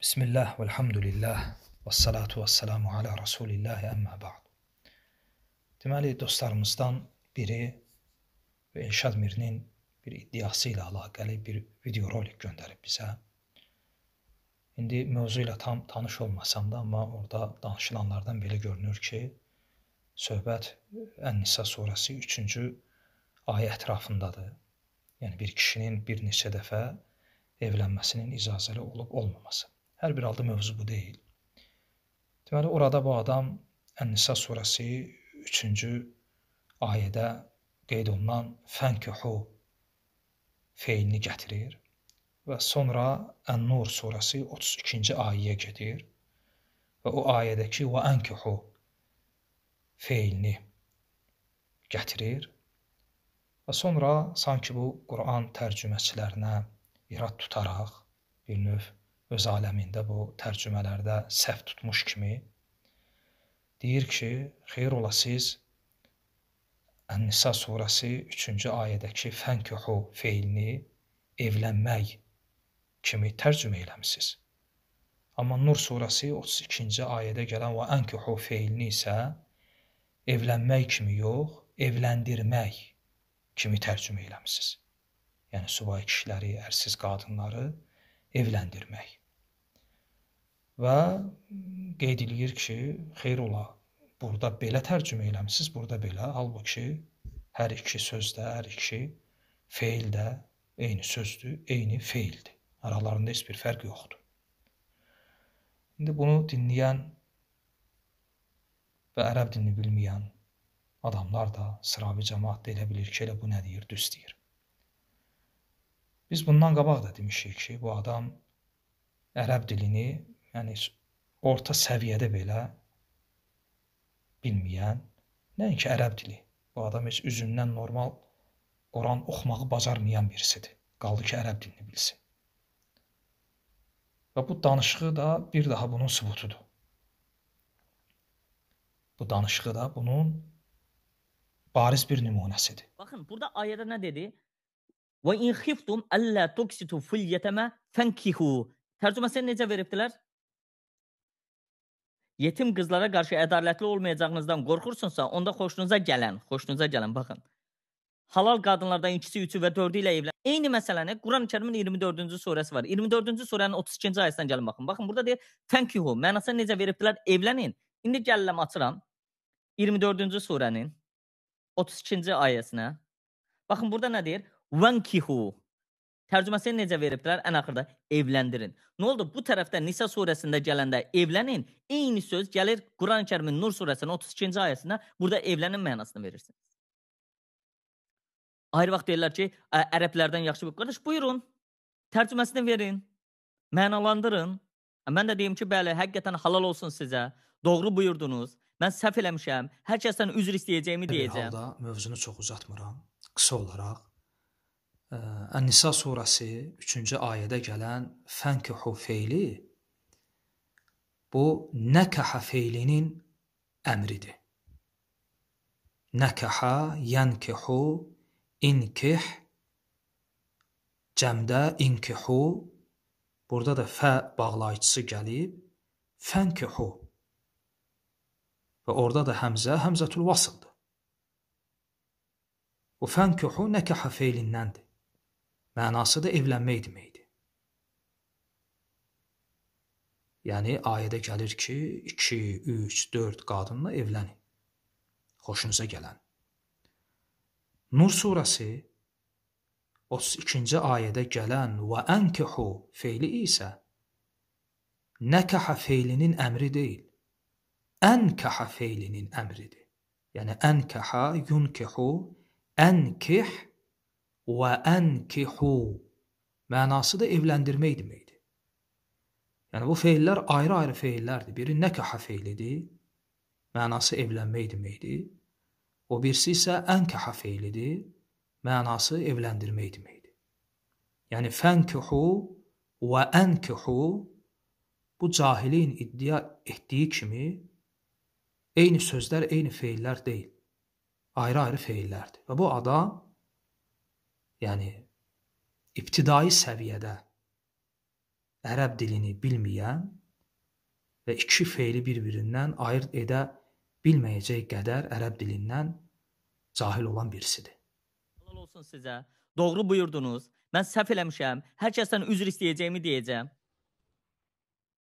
Bismillah, velhamdülillah, və salatu və salamu alə Rasulillah, əmmə ba'd. Deməli, dostlarımızdan biri və Elşad Mirinin bir iddiası ilə əlaqəli bir video rolik göndərib bizə. İndi mövzu ilə tam tanış olmasam da, amma orada danışılanlardan belə görünür ki, söhbət Ən-Nisa surəsi 3-cü ayə ətrafındadır. Yəni, bir kişinin bir neçə dəfə evlənməsinin icazəli olub-olmaması. Hər bir halda mövzu bu deyil. Deməli, orada bu adam Ən-Nisa surəsi 3-cü ayədə qeyd olunan fənkihu feilini gətirir və sonra Ən-Nur surəsi 32-ci ayəyə gedir və o ayədəki və ənkihu feilini gətirir və sonra sanki bu Quran tərcüməçilərinə irad tutaraq bir növ öz aləmində bu tərcümələrdə səhv tutmuş kimi deyir ki, xeyr ola siz Ən-Nisa surəsi 3-cü ayədəki fənkuhu feilini evlənmək kimi tərcümə eləmisiniz. Amma Nur surəsi 32-ci ayədə gələn və ənkuhu feilini isə evlənmək kimi yox, evləndirmək kimi tərcümə eləmisiniz. Yəni subay kişiləri, ərsiz qadınları evləndirmək. Və qeyd eləyir ki, xeyr ola, burada belə tərcümə eləmisiniz, burada belə, halbuki hər iki söz də, hər iki feil də eyni sözdür, eyni feildir. Aralarında heç bir fərq yoxdur. İndi bunu dinləyən və ərəb dilini bilməyən adamlar da sıravi cəmaatda elə bilir ki, elə bu nə deyir, düz deyir. Biz bundan qabaq da demişik ki, bu adam ərəb dilini, yəni orta səviyyədə belə bilməyən, nəinki ərəb dili. Bu adam heç üzündən normal Quran oxumağı bacarmayan birisidir. Qaldı ki, ərəb dilini bilsin. Və bu danışığı da bir daha bunun sübutudur. Bu danışığı da bunun bariz bir nümunəsidir. Baxın, burada ayədə nə dedi? Və in xiftum əllə tuksitu fil yetəmə fənkihu. Tərcüməsini necə veribdilər? Yetim qızlara qarşı ədalətli olmayacağınızdan qorxursunsa, onda xoşunuza gələn, xoşunuza gələn baxın. Halal qadınlardan ikisi, üçü və dördü ilə evlən. Eyni məsələni Quran-Kərimin 24-cü surəsi var. 24-cü surənin 32-ci ayəsindən gəlin baxın. Baxın burada deyir fənkihu. Mənasını necə veribdilər? Evlənin. İndi gəlirəm açıram 24-cü surənin 32-ci ayəsinə. Baxın burada nə deyir? Vankihu. Tərcüməsi necə veribdilər? Ən axırda evləndirin. Nə oldu? Bu tərəfdə Nisa surəsində gələndə evlənin, eyni söz gəlir Quran-Kərimin Nur surəsinin 32-ci ayəsində. Burada evlənin mənasını verirsiniz. Ayrı vaxt deyirlər ki, ə, ərəblərdən yaxşı bir qardaş, buyurun. Tərcüməsini verin. Mənalandırın. Mən də deyim ki, bəli, həqiqətən halal olsun sizə. Doğru buyurdunuz. Mən səhv eləmişəm. Hər kəsdən üzr istəyəcəyimi deyəcəm. Bir halda mövzunu çox uzatmıram. Qısa olaraq Ən-Nisa surəsi 3-cü ayədə gələn fənkihu feili bu nakaha feilinin əmridir. Nakaha, yankihu, inkih cəmdə inkihu burada da fə bağlayıcısı gəlib fənkihu və orada da həmzə həmzətul vasıldır. Bu fənkihu nakaha feilindəndir mənası da evlənmək deməkdir. Yəni ayədə gəlir ki, 2, 3, 4 qadınla evlənin. Xoşunuza gələn. Nur surəsi 32-ci ayədə gələn və ankihu feili isə nekaha feilinin əmri deyil. Ankaha feilinin əmridir. Yəni ankaha yunkihu ankih və ənkihu mənası da evləndirmək deməkdir. Yəni bu feillər ayrı-ayrı feillərdir. Biri nəkəha feilidir, mənası evlənmək deməkdir. O birisi isə ənkəha feilidir, mənası evləndirmək deməkdir. Yəni fənkihu və ənkihu bu cahilin iddia etdiyi kimi eyni sözlər, eyni feillər deyil. Ayrı-ayrı feillərdir. Və bu adam yəni ibtidai səviyyədə ərəb dilini bilməyən və iki feili bir-birindən ayırd edə bilməyəcək qədər ərəb dilindən cahil olan birisidir. Allah olsun sizə. Doğru buyurdunuz. Mən səhv eləmişəm. Hər kəsdən üzr istəyəcəyimi deyəcəm.